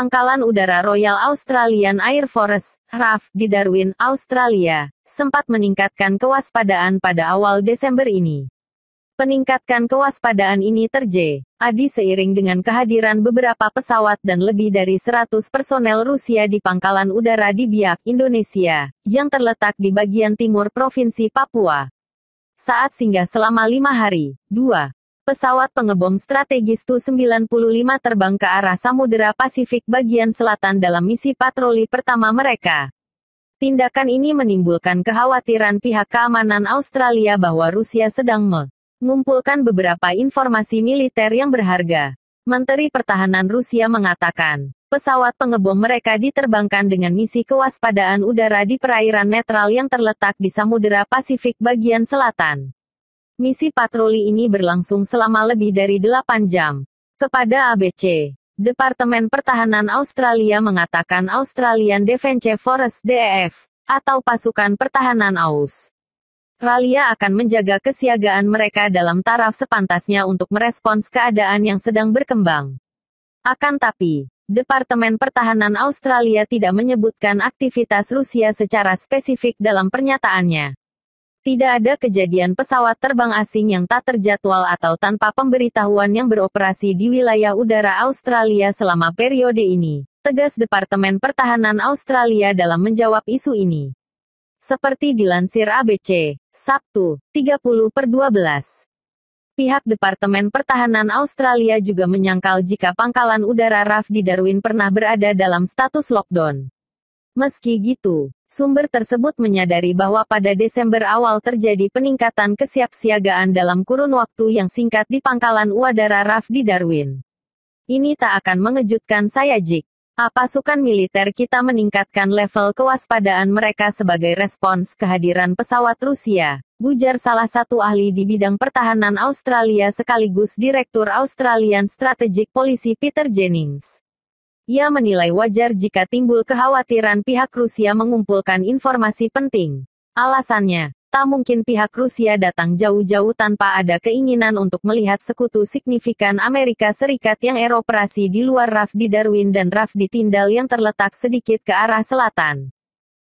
Pangkalan Udara Royal Australian Air Force, RAF, di Darwin, Australia, sempat meningkatkan kewaspadaan pada awal Desember ini. Peningkatkan kewaspadaan ini terjadi seiring dengan kehadiran beberapa pesawat dan lebih dari 100 personel Rusia di pangkalan udara di Biak, Indonesia, yang terletak di bagian timur Provinsi Papua. Saat singgah selama lima hari, dua pesawat pengebom strategis Tu-95 terbang ke arah Samudera Pasifik bagian selatan dalam misi patroli pertama mereka. Tindakan ini menimbulkan kekhawatiran pihak keamanan Australia bahwa Rusia sedang mengumpulkan beberapa informasi militer yang berharga. Menteri Pertahanan Rusia mengatakan, pesawat pengebom mereka diterbangkan dengan misi kewaspadaan udara di perairan netral yang terletak di Samudera Pasifik bagian selatan. Misi patroli ini berlangsung selama lebih dari 8 jam. Kepada ABC, Departemen Pertahanan Australia mengatakan Australian Defence Force DEF, atau pasukan pertahanan AUS. Ralia akan menjaga kesiagaan mereka dalam taraf sepantasnya untuk merespons keadaan yang sedang berkembang. Akan tapi, Departemen Pertahanan Australia tidak menyebutkan aktivitas Rusia secara spesifik dalam pernyataannya. Tidak ada kejadian pesawat terbang asing yang tak terjadwal atau tanpa pemberitahuan yang beroperasi di wilayah udara Australia selama periode ini, tegas Departemen Pertahanan Australia dalam menjawab isu ini. Seperti dilansir ABC, Sabtu, 30 per 12. Pihak Departemen Pertahanan Australia juga menyangkal jika pangkalan udara RAF di Darwin pernah berada dalam status lockdown. Meski gitu, Sumber tersebut menyadari bahwa pada Desember awal terjadi peningkatan kesiapsiagaan dalam kurun waktu yang singkat di pangkalan Uadara RAF di Darwin. Ini tak akan mengejutkan saya Jik. Apa pasukan militer kita meningkatkan level kewaspadaan mereka sebagai respons kehadiran pesawat Rusia, gujar salah satu ahli di bidang pertahanan Australia sekaligus Direktur Australian Strategic Policy Peter Jennings. Ia menilai wajar jika timbul kekhawatiran pihak Rusia mengumpulkan informasi penting. Alasannya, tak mungkin pihak Rusia datang jauh-jauh tanpa ada keinginan untuk melihat sekutu signifikan Amerika Serikat yang eroperasi di luar RAF di Darwin dan RAF di Tindal yang terletak sedikit ke arah selatan.